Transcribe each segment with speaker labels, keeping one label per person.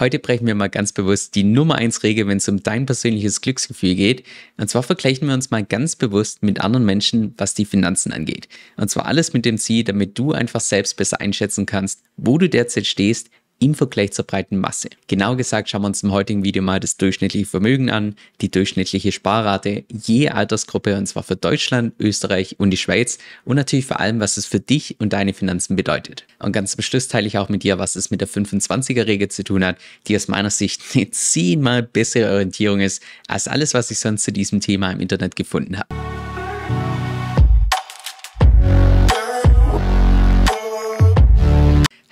Speaker 1: Heute brechen wir mal ganz bewusst die Nummer 1 Regel, wenn es um dein persönliches Glücksgefühl geht. Und zwar vergleichen wir uns mal ganz bewusst mit anderen Menschen, was die Finanzen angeht. Und zwar alles mit dem Ziel, damit du einfach selbst besser einschätzen kannst, wo du derzeit stehst, im Vergleich zur breiten Masse. Genau gesagt schauen wir uns im heutigen Video mal das durchschnittliche Vermögen an, die durchschnittliche Sparrate je Altersgruppe und zwar für Deutschland, Österreich und die Schweiz und natürlich vor allem, was es für dich und deine Finanzen bedeutet. Und ganz zum Schluss teile ich auch mit dir, was es mit der 25er-Regel zu tun hat, die aus meiner Sicht eine zehnmal bessere Orientierung ist als alles, was ich sonst zu diesem Thema im Internet gefunden habe.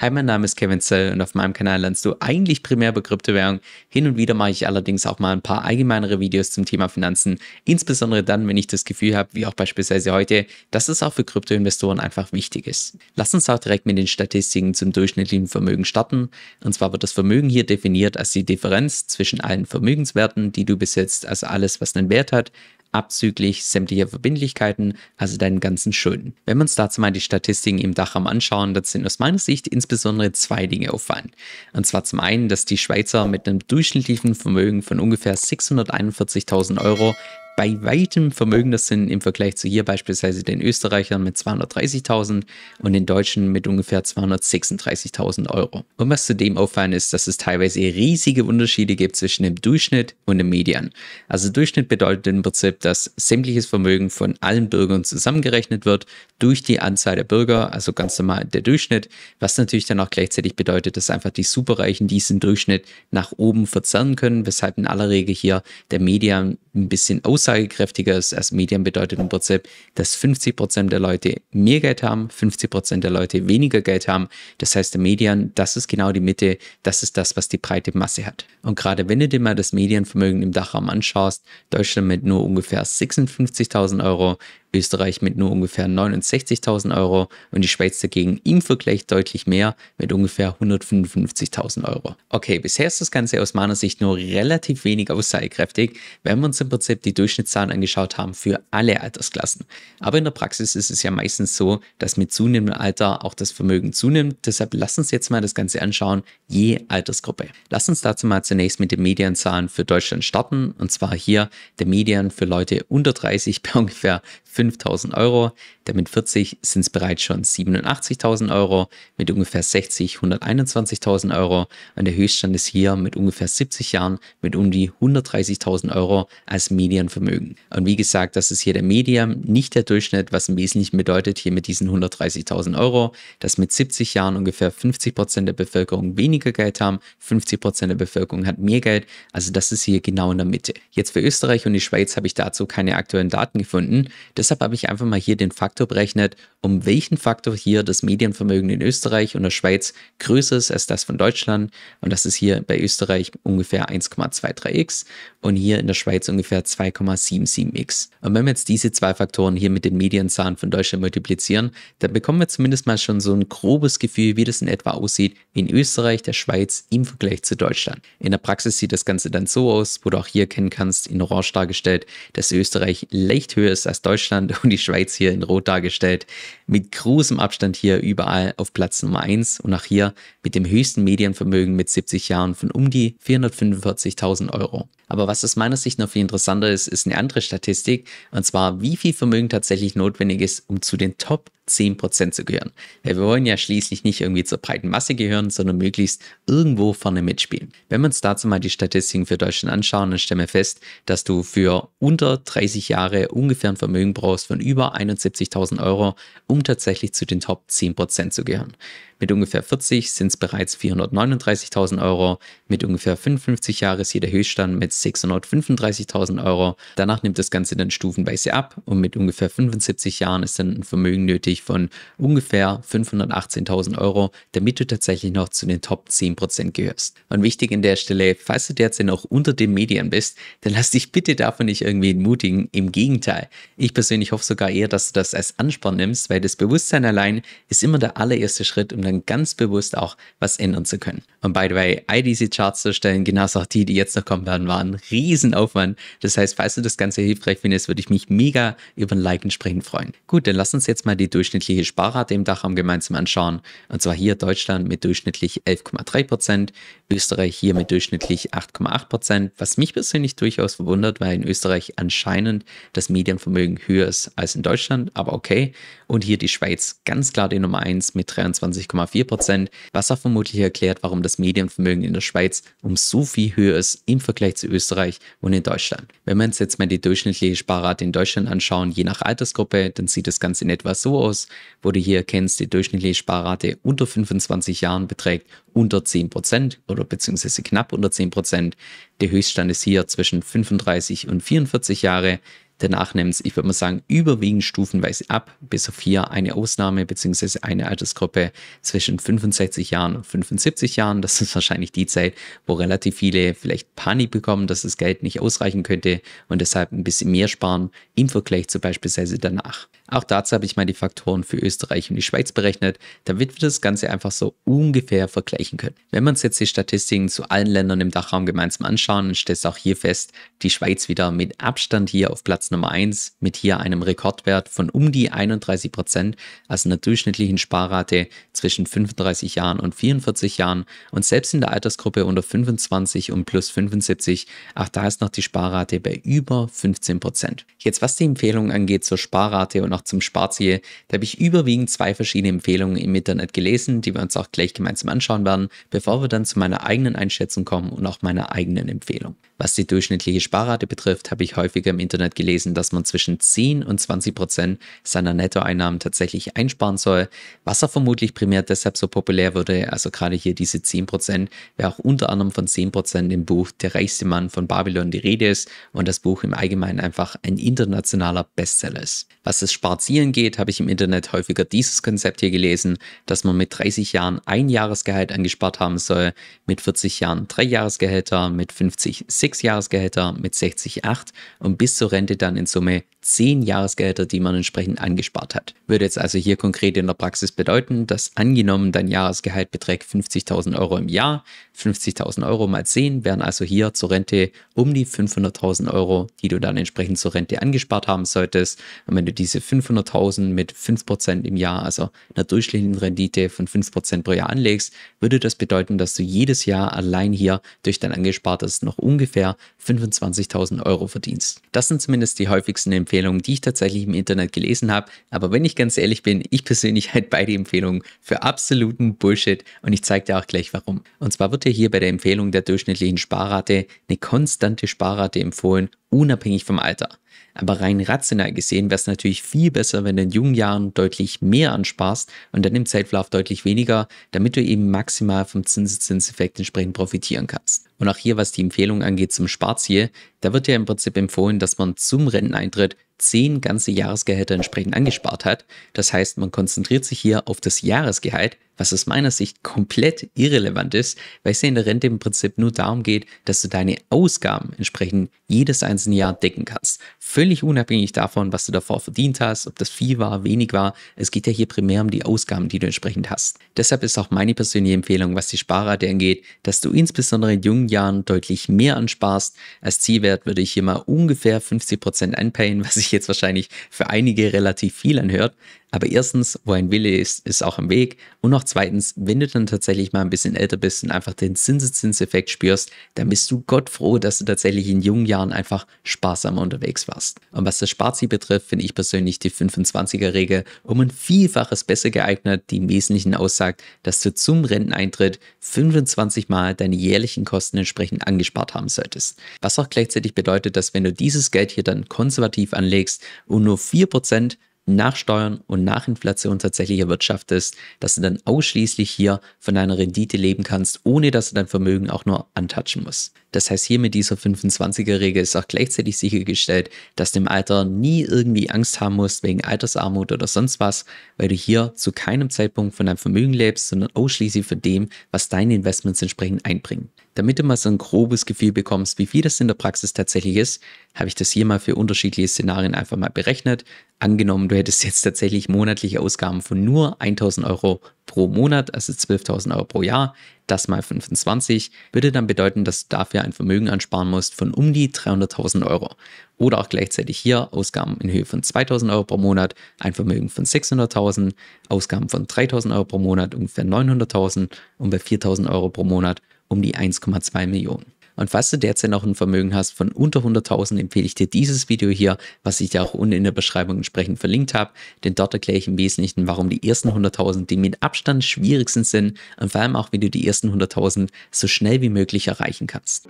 Speaker 1: Hi, mein Name ist Kevin Zell und auf meinem Kanal lernst du eigentlich primär über Kryptowährung. Hin und wieder mache ich allerdings auch mal ein paar allgemeinere Videos zum Thema Finanzen, insbesondere dann, wenn ich das Gefühl habe, wie auch beispielsweise heute, dass es auch für Kryptoinvestoren einfach wichtig ist. Lass uns auch direkt mit den Statistiken zum durchschnittlichen Vermögen starten. Und zwar wird das Vermögen hier definiert als die Differenz zwischen allen Vermögenswerten, die du besitzt, also alles, was einen Wert hat, abzüglich sämtlicher Verbindlichkeiten, also deinen ganzen Schulden. Wenn wir uns dazu mal die Statistiken im Dachraum anschauen, dann sind aus meiner Sicht insbesondere zwei Dinge auffallen. Und zwar zum einen, dass die Schweizer mit einem durchschnittlichen Vermögen von ungefähr 641.000 Euro bei weitem vermögender sind im Vergleich zu hier beispielsweise den Österreichern mit 230.000 und den Deutschen mit ungefähr 236.000 Euro. Und was zudem auffallen ist, dass es teilweise riesige Unterschiede gibt zwischen dem Durchschnitt und dem Median. Also Durchschnitt bedeutet im Prinzip, dass sämtliches Vermögen von allen Bürgern zusammengerechnet wird durch die Anzahl der Bürger, also ganz normal der Durchschnitt, was natürlich dann auch gleichzeitig bedeutet, dass einfach die Superreichen diesen Durchschnitt nach oben verzerren können, weshalb in aller Regel hier der Median ein bisschen aus aussagekräftiger ist als Medien, bedeutet im Prinzip, dass 50% der Leute mehr Geld haben, 50% der Leute weniger Geld haben. Das heißt, der Median, das ist genau die Mitte, das ist das, was die breite Masse hat. Und gerade wenn du dir mal das Medienvermögen im Dachraum anschaust, Deutschland mit nur ungefähr 56.000 Euro, Österreich mit nur ungefähr 69.000 Euro und die Schweiz dagegen im Vergleich deutlich mehr mit ungefähr 155.000 Euro. Okay, bisher ist das Ganze aus meiner Sicht nur relativ wenig aussagekräftig, wenn wir uns im Prinzip die Durchschnittszahlen angeschaut haben für alle Altersklassen. Aber in der Praxis ist es ja meistens so, dass mit zunehmendem Alter auch das Vermögen zunimmt. Deshalb lass uns jetzt mal das Ganze anschauen, je Altersgruppe. Lass uns dazu mal zunächst mit den Medienzahlen für Deutschland starten und zwar hier der Median für Leute unter 30 bei ungefähr 5000 Euro, Damit 40 sind es bereits schon 87.000 Euro, mit ungefähr 60 121.000 Euro und der Höchststand ist hier mit ungefähr 70 Jahren mit um die 130.000 Euro als Medienvermögen. Und wie gesagt, das ist hier der Medium, nicht der Durchschnitt, was im Wesentlichen bedeutet hier mit diesen 130.000 Euro, dass mit 70 Jahren ungefähr 50% Prozent der Bevölkerung weniger Geld haben, 50% Prozent der Bevölkerung hat mehr Geld, also das ist hier genau in der Mitte. Jetzt für Österreich und die Schweiz habe ich dazu keine aktuellen Daten gefunden, das deshalb habe ich einfach mal hier den Faktor berechnet, um welchen Faktor hier das Medienvermögen in Österreich und der Schweiz größer ist als das von Deutschland. Und das ist hier bei Österreich ungefähr 1,23x und hier in der Schweiz ungefähr 2,77x. Und wenn wir jetzt diese zwei Faktoren hier mit den Medienzahlen von Deutschland multiplizieren, dann bekommen wir zumindest mal schon so ein grobes Gefühl, wie das in etwa aussieht in Österreich, der Schweiz im Vergleich zu Deutschland. In der Praxis sieht das Ganze dann so aus, wo du auch hier erkennen kannst, in Orange dargestellt, dass Österreich leicht höher ist als Deutschland Deutschland und die Schweiz hier in Rot dargestellt. Mit großem Abstand hier überall auf Platz Nummer 1 und nach hier mit dem höchsten Medienvermögen mit 70 Jahren von um die 445.000 Euro. Aber was aus meiner Sicht noch viel interessanter ist, ist eine andere Statistik, und zwar wie viel Vermögen tatsächlich notwendig ist, um zu den Top 10% zu gehören. Weil wir wollen ja schließlich nicht irgendwie zur breiten Masse gehören, sondern möglichst irgendwo vorne mitspielen. Wenn wir uns dazu mal die Statistiken für Deutschland anschauen, dann stellen wir fest, dass du für unter 30 Jahre ungefähr ein Vermögen brauchst von über 71.000 Euro, um tatsächlich zu den Top 10% zu gehören. Mit ungefähr 40 sind es bereits 439.000 Euro. Mit ungefähr 55 Jahren ist hier der Höchststand mit 635.000 Euro. Danach nimmt das Ganze dann stufenweise ab und mit ungefähr 75 Jahren ist dann ein Vermögen nötig von ungefähr 518.000 Euro, damit du tatsächlich noch zu den Top 10% gehörst. Und wichtig an der Stelle, falls du derzeit noch unter den Medien bist, dann lass dich bitte davon nicht irgendwie entmutigen. Im Gegenteil. Ich persönlich hoffe sogar eher, dass du das als Ansporn nimmst, weil das Bewusstsein allein ist immer der allererste Schritt, um sondern ganz bewusst auch was ändern zu können. Und by the way, all diese Charts zu stellen, genauso auch die, die jetzt noch kommen werden, waren ein Riesenaufwand. Das heißt, falls du das Ganze hilfreich findest, würde ich mich mega über ein Like entsprechend freuen. Gut, dann lass uns jetzt mal die durchschnittliche Sparrate im Dachraum gemeinsam anschauen. Und zwar hier Deutschland mit durchschnittlich 11,3%, Österreich hier mit durchschnittlich 8,8%, was mich persönlich durchaus verwundert, weil in Österreich anscheinend das Medienvermögen höher ist als in Deutschland, aber okay. Und hier die Schweiz ganz klar die Nummer 1 mit 23,5%. 5,4 Prozent, was auch vermutlich erklärt, warum das Medienvermögen in der Schweiz um so viel höher ist im Vergleich zu Österreich und in Deutschland. Wenn wir uns jetzt mal die durchschnittliche Sparrate in Deutschland anschauen, je nach Altersgruppe, dann sieht das Ganze in etwa so aus, wo du hier erkennst, die durchschnittliche Sparrate unter 25 Jahren beträgt unter 10 Prozent oder beziehungsweise knapp unter 10 Prozent. Der Höchststand ist hier zwischen 35 und 44 Jahre. Danach nimmt es, ich würde mal sagen, überwiegend stufenweise ab, bis auf hier eine Ausnahme bzw. eine Altersgruppe zwischen 65 Jahren und 75 Jahren. Das ist wahrscheinlich die Zeit, wo relativ viele vielleicht Panik bekommen, dass das Geld nicht ausreichen könnte und deshalb ein bisschen mehr sparen im Vergleich zu beispielsweise danach. Auch dazu habe ich mal die Faktoren für Österreich und die Schweiz berechnet, damit wir das Ganze einfach so ungefähr vergleichen können. Wenn wir uns jetzt die Statistiken zu allen Ländern im Dachraum gemeinsam anschauen, dann stellst du auch hier fest, die Schweiz wieder mit Abstand hier auf Platz Nummer 1 mit hier einem Rekordwert von um die 31 Prozent, also einer durchschnittlichen Sparrate zwischen 35 Jahren und 44 Jahren und selbst in der Altersgruppe unter 25 und plus 75, auch da ist noch die Sparrate bei über 15 Prozent. Jetzt was die Empfehlungen angeht zur Sparrate und noch zum Sparzieher. Da habe ich überwiegend zwei verschiedene Empfehlungen im Internet gelesen, die wir uns auch gleich gemeinsam anschauen werden, bevor wir dann zu meiner eigenen Einschätzung kommen und auch meiner eigenen Empfehlung. Was die durchschnittliche Sparrate betrifft, habe ich häufiger im Internet gelesen, dass man zwischen 10 und 20 Prozent seiner Nettoeinnahmen tatsächlich einsparen soll, was auch vermutlich primär deshalb so populär wurde. Also gerade hier diese 10 Prozent, wer auch unter anderem von 10 Prozent im Buch Der reichste Mann von Babylon die Rede ist und das Buch im Allgemeinen einfach ein internationaler Bestseller ist. Was das Spar Spazieren geht, habe ich im Internet häufiger dieses Konzept hier gelesen, dass man mit 30 Jahren ein Jahresgehalt angespart haben soll, mit 40 Jahren drei Jahresgehälter, mit 50 sechs Jahresgehälter, mit 60 acht und bis zur Rente dann in Summe zehn Jahresgehälter, die man entsprechend angespart hat. Würde jetzt also hier konkret in der Praxis bedeuten, dass angenommen dein Jahresgehalt beträgt 50.000 Euro im Jahr, 50.000 Euro mal 10 wären also hier zur Rente um die 500.000 Euro, die du dann entsprechend zur Rente angespart haben solltest. Und wenn du diese 500.000 mit 5% im Jahr, also einer durchschnittlichen Rendite von 5% pro Jahr anlegst, würde das bedeuten, dass du jedes Jahr allein hier durch dein angespartes noch ungefähr 25.000 Euro verdienst. Das sind zumindest die häufigsten Empfehlungen Empfehlungen, die ich tatsächlich im Internet gelesen habe. Aber wenn ich ganz ehrlich bin, ich persönlich halte beide Empfehlungen für absoluten Bullshit und ich zeige dir auch gleich warum. Und zwar wird dir hier bei der Empfehlung der durchschnittlichen Sparrate eine konstante Sparrate empfohlen, unabhängig vom Alter. Aber rein rational gesehen wäre es natürlich viel besser, wenn du in jungen Jahren deutlich mehr ansparst und dann im Zeitverlauf deutlich weniger, damit du eben maximal vom Zinseszinseffekt entsprechend profitieren kannst. Und auch hier, was die Empfehlung angeht zum Sparziel, da wird ja im Prinzip empfohlen, dass man zum Renteneintritt zehn ganze Jahresgehälter entsprechend angespart hat. Das heißt, man konzentriert sich hier auf das Jahresgehalt, was aus meiner Sicht komplett irrelevant ist, weil es ja in der Rente im Prinzip nur darum geht, dass du deine Ausgaben entsprechend jedes einzelne Jahr decken kannst. Völlig unabhängig davon, was du davor verdient hast, ob das viel war, wenig war. Es geht ja hier primär um die Ausgaben, die du entsprechend hast. Deshalb ist auch meine persönliche Empfehlung, was die Sparrate angeht, dass du insbesondere in jungen Jahren deutlich mehr ansparst. Als Zielwert würde ich hier mal ungefähr 50% Prozent anpeilen, was ich sich jetzt wahrscheinlich für einige relativ viel anhört, aber erstens, wo ein Wille ist, ist auch ein Weg. Und auch zweitens, wenn du dann tatsächlich mal ein bisschen älter bist und einfach den Zinseszinseffekt spürst, dann bist du Gott froh, dass du tatsächlich in jungen Jahren einfach sparsamer unterwegs warst. Und was das Sparziel betrifft, finde ich persönlich die 25er-Regel um ein Vielfaches besser geeignet, die im Wesentlichen aussagt, dass du zum Renteneintritt 25 Mal deine jährlichen Kosten entsprechend angespart haben solltest. Was auch gleichzeitig bedeutet, dass wenn du dieses Geld hier dann konservativ anlegst und nur 4% nach Steuern und nach Inflation tatsächlich erwirtschaftest, dass du dann ausschließlich hier von deiner Rendite leben kannst, ohne dass du dein Vermögen auch nur antatschen musst. Das heißt, hier mit dieser 25er-Regel ist auch gleichzeitig sichergestellt, dass du im Alter nie irgendwie Angst haben musst wegen Altersarmut oder sonst was, weil du hier zu keinem Zeitpunkt von deinem Vermögen lebst, sondern ausschließlich von dem, was deine Investments entsprechend einbringen. Damit du mal so ein grobes Gefühl bekommst, wie viel das in der Praxis tatsächlich ist, habe ich das hier mal für unterschiedliche Szenarien einfach mal berechnet. Angenommen, du hättest jetzt tatsächlich monatliche Ausgaben von nur 1000 Euro pro Monat, also 12.000 Euro pro Jahr, das mal 25 würde dann bedeuten, dass du dafür ein Vermögen ansparen musst von um die 300.000 Euro. Oder auch gleichzeitig hier Ausgaben in Höhe von 2.000 Euro pro Monat, ein Vermögen von 600.000, Ausgaben von 3.000 Euro pro Monat ungefähr 900.000 und bei 4.000 Euro pro Monat um die 1,2 Millionen. Und falls du derzeit noch ein Vermögen hast von unter 100.000, empfehle ich dir dieses Video hier, was ich dir auch unten in der Beschreibung entsprechend verlinkt habe. Denn dort erkläre ich im Wesentlichen, warum die ersten 100.000 die mit Abstand schwierigsten sind und vor allem auch, wie du die ersten 100.000 so schnell wie möglich erreichen kannst.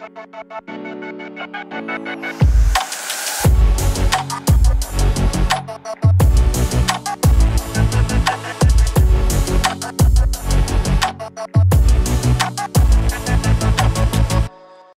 Speaker 1: Musik